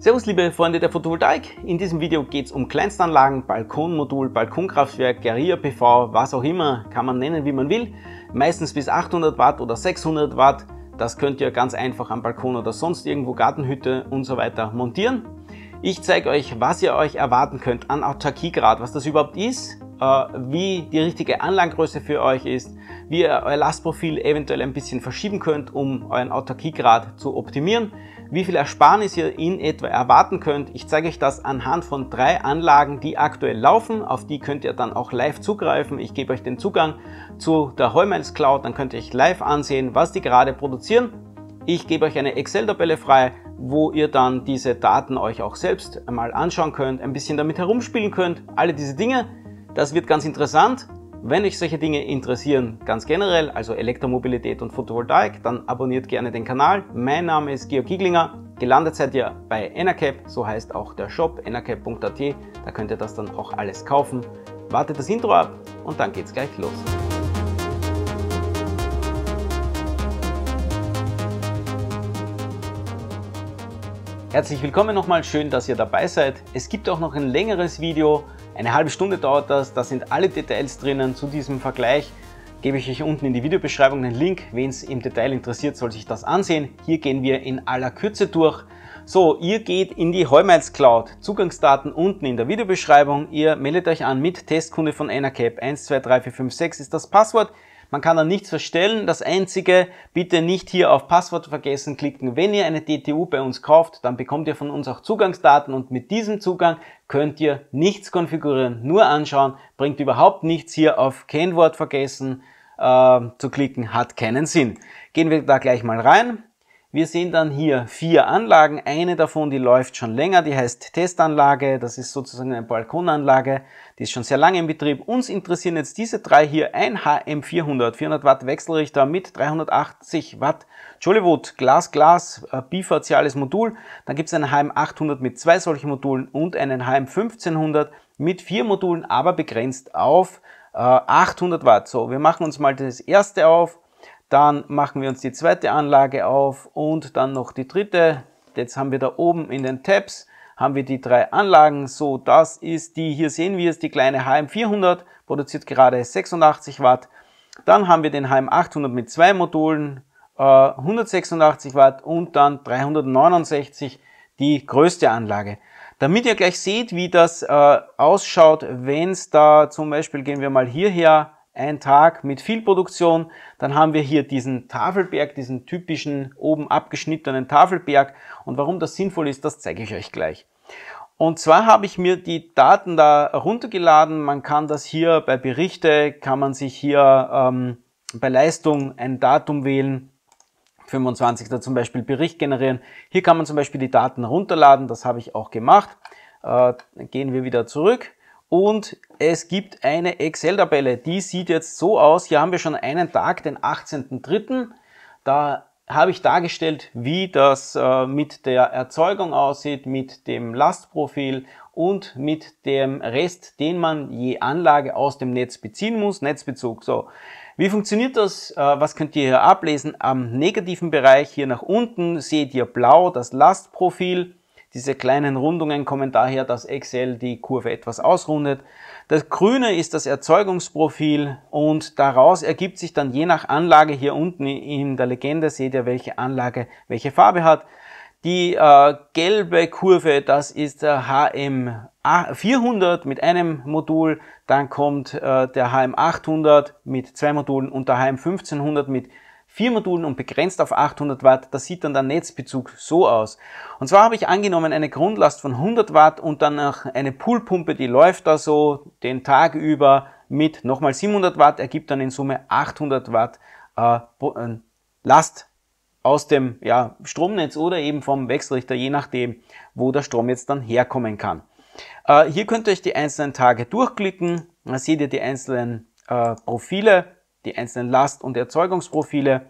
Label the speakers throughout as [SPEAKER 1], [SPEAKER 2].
[SPEAKER 1] Servus liebe Freunde der Photovoltaik, in diesem Video geht es um Kleinstanlagen, Balkonmodul, Balkonkraftwerk, Guerilla PV, was auch immer, kann man nennen wie man will, meistens bis 800 Watt oder 600 Watt, das könnt ihr ganz einfach am Balkon oder sonst irgendwo Gartenhütte und so weiter montieren. Ich zeige euch, was ihr euch erwarten könnt an Autarkiegrad, was das überhaupt ist, äh, wie die richtige Anlagengröße für euch ist, wie ihr euer Lastprofil eventuell ein bisschen verschieben könnt, um euren Autarkiegrad zu optimieren, wie viel Ersparnis ihr in etwa erwarten könnt. Ich zeige euch das anhand von drei Anlagen, die aktuell laufen. Auf die könnt ihr dann auch live zugreifen. Ich gebe euch den Zugang zu der Heumels Cloud, dann könnt ihr euch live ansehen, was die gerade produzieren. Ich gebe euch eine Excel-Tabelle frei, wo ihr dann diese Daten euch auch selbst einmal anschauen könnt, ein bisschen damit herumspielen könnt, alle diese Dinge. Das wird ganz interessant. Wenn euch solche Dinge interessieren, ganz generell, also Elektromobilität und Photovoltaik, dann abonniert gerne den Kanal. Mein Name ist Georg Giglinger. Gelandet seid ihr bei Enercap, so heißt auch der Shop enercap.at. Da könnt ihr das dann auch alles kaufen. Wartet das Intro ab und dann geht's gleich los. Herzlich willkommen nochmal, schön, dass ihr dabei seid. Es gibt auch noch ein längeres Video, eine halbe Stunde dauert das, da sind alle Details drinnen zu diesem Vergleich. Gebe ich euch unten in die Videobeschreibung einen Link, wen es im Detail interessiert, soll sich das ansehen. Hier gehen wir in aller Kürze durch. So, ihr geht in die Heumails Cloud, Zugangsdaten unten in der Videobeschreibung. Ihr meldet euch an mit Testkunde von Enercap 123456 ist das Passwort. Man kann da nichts verstellen. Das Einzige, bitte nicht hier auf Passwort vergessen klicken. Wenn ihr eine DTU bei uns kauft, dann bekommt ihr von uns auch Zugangsdaten und mit diesem Zugang könnt ihr nichts konfigurieren, nur anschauen. Bringt überhaupt nichts hier auf Kennwort vergessen äh, zu klicken, hat keinen Sinn. Gehen wir da gleich mal rein. Wir sehen dann hier vier Anlagen. Eine davon, die läuft schon länger, die heißt Testanlage. Das ist sozusagen eine Balkonanlage. Die ist schon sehr lange im Betrieb. Uns interessieren jetzt diese drei hier. Ein HM400, 400 Watt Wechselrichter mit 380 Watt Jollywood, Glas, Glas, äh, bifaziales Modul. Dann gibt es einen HM800 mit zwei solchen Modulen und einen HM1500 mit vier Modulen, aber begrenzt auf 800 äh, Watt. So, wir machen uns mal das erste auf. Dann machen wir uns die zweite Anlage auf und dann noch die dritte. Jetzt haben wir da oben in den Tabs haben wir die drei Anlagen. So, das ist die, hier sehen wir es, die kleine HM400, produziert gerade 86 Watt. Dann haben wir den HM800 mit zwei Modulen, 186 äh, Watt und dann 369, die größte Anlage. Damit ihr gleich seht, wie das äh, ausschaut, wenn es da zum Beispiel, gehen wir mal hierher, ein Tag mit viel Produktion. Dann haben wir hier diesen Tafelberg, diesen typischen oben abgeschnittenen Tafelberg. Und warum das sinnvoll ist, das zeige ich euch gleich. Und zwar habe ich mir die Daten da runtergeladen. Man kann das hier bei Berichte, kann man sich hier ähm, bei Leistung ein Datum wählen. 25. zum Beispiel Bericht generieren. Hier kann man zum Beispiel die Daten runterladen. Das habe ich auch gemacht. Äh, gehen wir wieder zurück und es gibt eine Excel-Tabelle. Die sieht jetzt so aus. Hier haben wir schon einen Tag, den 18.03. Da habe ich dargestellt, wie das äh, mit der Erzeugung aussieht, mit dem Lastprofil und mit dem Rest, den man je Anlage aus dem Netz beziehen muss, Netzbezug. So, wie funktioniert das? Äh, was könnt ihr hier ablesen? Am negativen Bereich hier nach unten seht ihr blau das Lastprofil diese kleinen Rundungen kommen daher, dass Excel die Kurve etwas ausrundet. Das Grüne ist das Erzeugungsprofil und daraus ergibt sich dann je nach Anlage hier unten in der Legende, seht ihr, welche Anlage welche Farbe hat. Die äh, gelbe Kurve, das ist der HM400 mit einem Modul, dann kommt äh, der HM800 mit zwei Modulen und der HM1500 mit vier Modulen und begrenzt auf 800 Watt. Das sieht dann der Netzbezug so aus. Und zwar habe ich angenommen eine Grundlast von 100 Watt und dann noch eine Poolpumpe, die läuft da so den Tag über mit nochmal 700 Watt, ergibt dann in Summe 800 Watt äh, äh, Last aus dem ja, Stromnetz oder eben vom Wechselrichter, je nachdem, wo der Strom jetzt dann herkommen kann. Äh, hier könnt ihr euch die einzelnen Tage durchklicken, da seht ihr die einzelnen äh, Profile die einzelnen Last- und Erzeugungsprofile.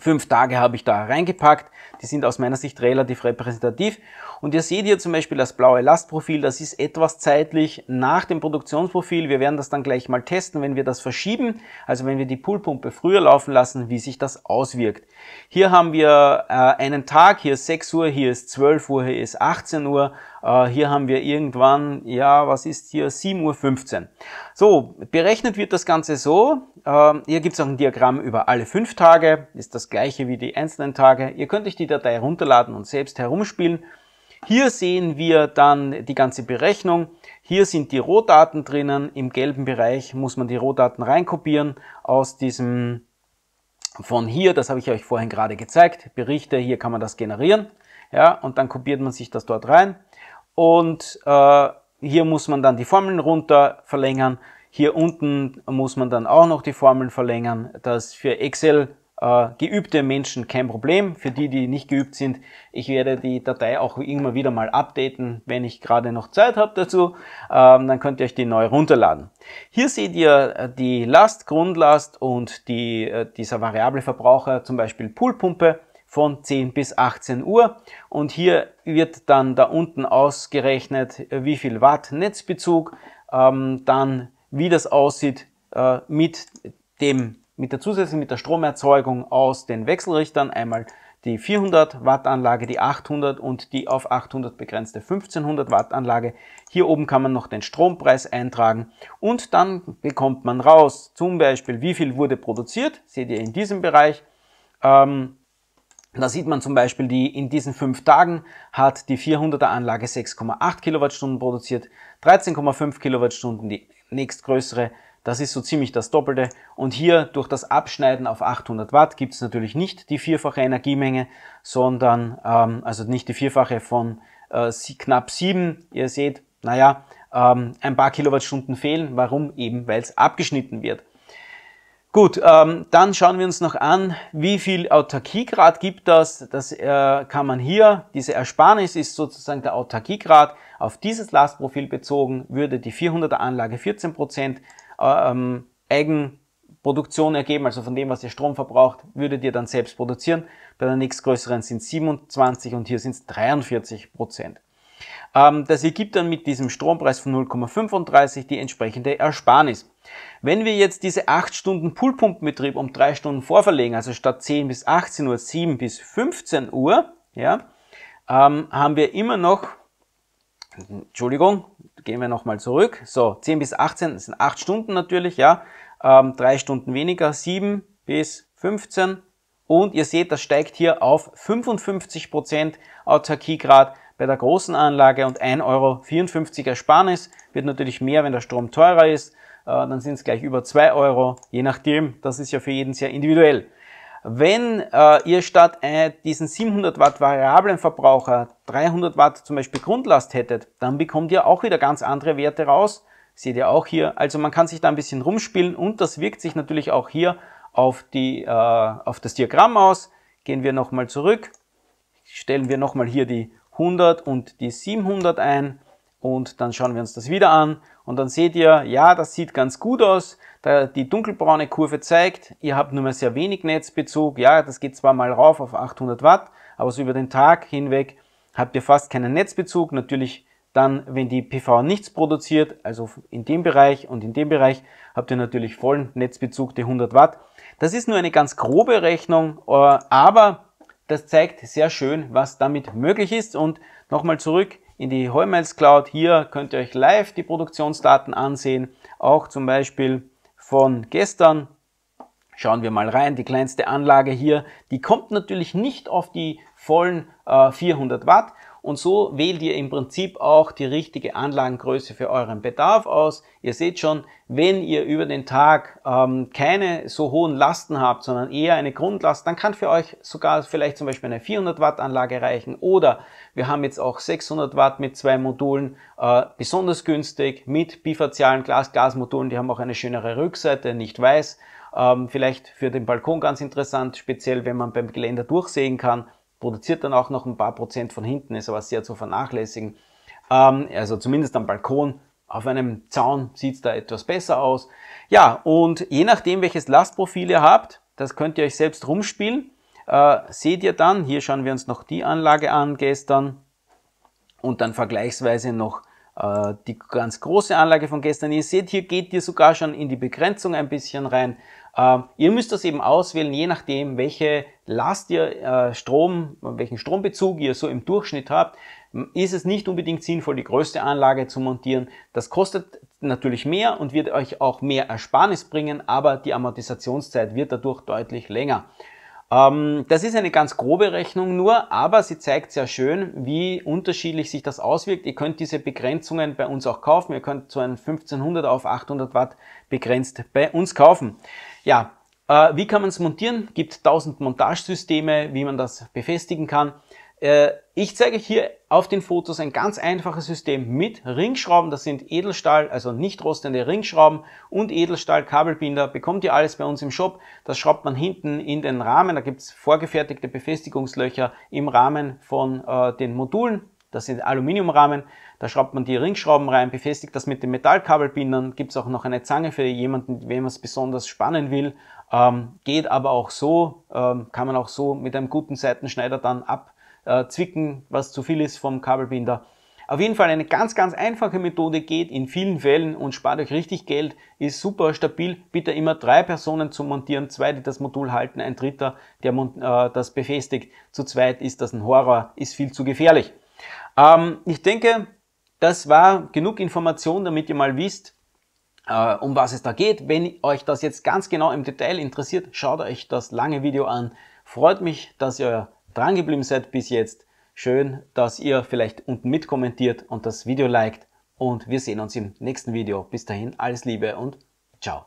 [SPEAKER 1] Fünf Tage habe ich da reingepackt. Die sind aus meiner Sicht relativ repräsentativ. Und ihr seht hier zum Beispiel das blaue Lastprofil. Das ist etwas zeitlich nach dem Produktionsprofil. Wir werden das dann gleich mal testen, wenn wir das verschieben. Also wenn wir die Poolpumpe früher laufen lassen, wie sich das auswirkt. Hier haben wir äh, einen Tag. Hier ist 6 Uhr, hier ist 12 Uhr, hier ist 18 Uhr. Äh, hier haben wir irgendwann, ja, was ist hier, 7.15 Uhr. So, berechnet wird das Ganze so. Äh, hier gibt es auch ein Diagramm über alle fünf Tage, ist das gleiche wie die einzelnen Tage. Ihr könnt euch die Datei runterladen und selbst herumspielen. Hier sehen wir dann die ganze Berechnung. Hier sind die Rohdaten drinnen. Im gelben Bereich muss man die Rohdaten reinkopieren aus diesem von hier, das habe ich euch vorhin gerade gezeigt, Berichte, hier kann man das generieren. Ja, und dann kopiert man sich das dort rein und äh, hier muss man dann die Formeln runter verlängern. Hier unten muss man dann auch noch die Formeln verlängern. Das für Excel äh, geübte Menschen kein Problem. Für die, die nicht geübt sind, ich werde die Datei auch immer wieder mal updaten, wenn ich gerade noch Zeit habe dazu. Ähm, dann könnt ihr euch die neu runterladen. Hier seht ihr äh, die Last, Grundlast und die, äh, dieser variable Verbraucher, zum Beispiel Poolpumpe von 10 bis 18 Uhr und hier wird dann da unten ausgerechnet, äh, wie viel Watt Netzbezug, ähm, dann wie das aussieht äh, mit dem mit der zusätzlichen mit der Stromerzeugung aus den Wechselrichtern einmal die 400 Watt Anlage, die 800 und die auf 800 begrenzte 1500 Watt Anlage. Hier oben kann man noch den Strompreis eintragen und dann bekommt man raus zum Beispiel, wie viel wurde produziert, seht ihr in diesem Bereich, ähm, da sieht man zum Beispiel, die in diesen fünf Tagen hat die 400er Anlage 6,8 Kilowattstunden produziert, 13,5 Kilowattstunden die nächstgrößere, das ist so ziemlich das Doppelte. Und hier durch das Abschneiden auf 800 Watt gibt es natürlich nicht die vierfache Energiemenge, sondern ähm, also nicht die vierfache von äh, knapp sieben. Ihr seht, naja, ähm, ein paar Kilowattstunden fehlen. Warum? Eben, weil es abgeschnitten wird. Gut, ähm, dann schauen wir uns noch an, wie viel Autarkiegrad gibt das. Das äh, kann man hier, diese Ersparnis ist sozusagen der Autarkiegrad. Auf dieses Lastprofil bezogen würde die 400er Anlage 14% äh, ähm, Eigenproduktion ergeben, also von dem, was ihr Strom verbraucht, würdet ihr dann selbst produzieren. Bei der nächstgrößeren sind 27 und hier sind es 43%. Ähm, das ergibt dann mit diesem Strompreis von 0,35 die entsprechende Ersparnis. Wenn wir jetzt diese 8 Stunden Poolpumpenbetrieb um 3 Stunden vorverlegen, also statt 10 bis 18 Uhr, 7 bis 15 Uhr, ja, ähm, haben wir immer noch, Entschuldigung, gehen wir nochmal zurück, so 10 bis 18 sind 8 Stunden natürlich, ja, ähm, 3 Stunden weniger, 7 bis 15 und ihr seht, das steigt hier auf 55% Autarkiegrad bei der großen Anlage und 1,54 Euro Ersparnis wird natürlich mehr, wenn der Strom teurer ist äh, dann sind es gleich über zwei Euro, je nachdem, das ist ja für jeden sehr individuell. Wenn äh, ihr statt äh, diesen 700 Watt variablen Verbraucher 300 Watt zum Beispiel Grundlast hättet, dann bekommt ihr auch wieder ganz andere Werte raus. Seht ihr auch hier. Also man kann sich da ein bisschen rumspielen und das wirkt sich natürlich auch hier auf, die, äh, auf das Diagramm aus. Gehen wir nochmal zurück, stellen wir nochmal hier die 100 und die 700 ein und dann schauen wir uns das wieder an. Und dann seht ihr, ja, das sieht ganz gut aus. Da die dunkelbraune Kurve zeigt, ihr habt nur mehr sehr wenig Netzbezug. Ja, das geht zwar mal rauf auf 800 Watt, aber so über den Tag hinweg habt ihr fast keinen Netzbezug. Natürlich dann, wenn die PV nichts produziert, also in dem Bereich und in dem Bereich, habt ihr natürlich vollen Netzbezug, die 100 Watt. Das ist nur eine ganz grobe Rechnung, äh, aber das zeigt sehr schön, was damit möglich ist. Und nochmal zurück, in die Heumails Cloud. Hier könnt ihr euch live die Produktionsdaten ansehen, auch zum Beispiel von gestern. Schauen wir mal rein, die kleinste Anlage hier, die kommt natürlich nicht auf die vollen äh, 400 Watt, und so wählt ihr im Prinzip auch die richtige Anlagengröße für euren Bedarf aus. Ihr seht schon, wenn ihr über den Tag ähm, keine so hohen Lasten habt, sondern eher eine Grundlast, dann kann für euch sogar vielleicht zum Beispiel eine 400 Watt Anlage reichen oder wir haben jetzt auch 600 Watt mit zwei Modulen, äh, besonders günstig mit bifazialen Glas-Glas-Modulen, die haben auch eine schönere Rückseite, nicht weiß, ähm, vielleicht für den Balkon ganz interessant, speziell wenn man beim Geländer durchsehen kann produziert dann auch noch ein paar Prozent von hinten, ist aber sehr zu vernachlässigen. Ähm, also zumindest am Balkon. Auf einem Zaun sieht es da etwas besser aus. Ja, und je nachdem, welches Lastprofil ihr habt, das könnt ihr euch selbst rumspielen. Äh, seht ihr dann, hier schauen wir uns noch die Anlage an gestern und dann vergleichsweise noch äh, die ganz große Anlage von gestern. Ihr seht, hier geht ihr sogar schon in die Begrenzung ein bisschen rein ähm, ihr müsst das eben auswählen, je nachdem, welche Last ihr äh, Strom, welchen Strombezug ihr so im Durchschnitt habt, ist es nicht unbedingt sinnvoll, die größte Anlage zu montieren. Das kostet natürlich mehr und wird euch auch mehr Ersparnis bringen, aber die Amortisationszeit wird dadurch deutlich länger. Ähm, das ist eine ganz grobe Rechnung nur, aber sie zeigt sehr schön, wie unterschiedlich sich das auswirkt. Ihr könnt diese Begrenzungen bei uns auch kaufen. Ihr könnt so ein 1500 auf 800 Watt begrenzt bei uns kaufen. Ja, äh, wie kann man es montieren? Gibt 1000 Montagesysteme, wie man das befestigen kann. Äh, ich zeige euch hier auf den Fotos ein ganz einfaches System mit Ringschrauben. Das sind Edelstahl, also nicht rostende Ringschrauben und Edelstahl-Kabelbinder. Bekommt ihr alles bei uns im Shop. Das schraubt man hinten in den Rahmen. Da gibt es vorgefertigte Befestigungslöcher im Rahmen von äh, den Modulen. Das sind Aluminiumrahmen. Da schraubt man die Ringschrauben rein, befestigt das mit den Metallkabelbindern. Gibt es auch noch eine Zange für jemanden, wem es besonders spannen will. Ähm, geht aber auch so, ähm, kann man auch so mit einem guten Seitenschneider dann ab äh, zwicken, was zu viel ist vom Kabelbinder. Auf jeden Fall eine ganz, ganz einfache Methode geht in vielen Fällen und spart euch richtig Geld, ist super stabil. Bitte immer drei Personen zu montieren, zwei, die das Modul halten, ein dritter, der äh, das befestigt. Zu zweit ist das ein Horror, ist viel zu gefährlich. Ähm, ich denke, das war genug Information, damit ihr mal wisst, äh, um was es da geht. Wenn euch das jetzt ganz genau im Detail interessiert, schaut euch das lange Video an. Freut mich, dass ihr dran geblieben seid bis jetzt. Schön, dass ihr vielleicht unten mitkommentiert und das Video liked und wir sehen uns im nächsten Video. Bis dahin alles Liebe und ciao.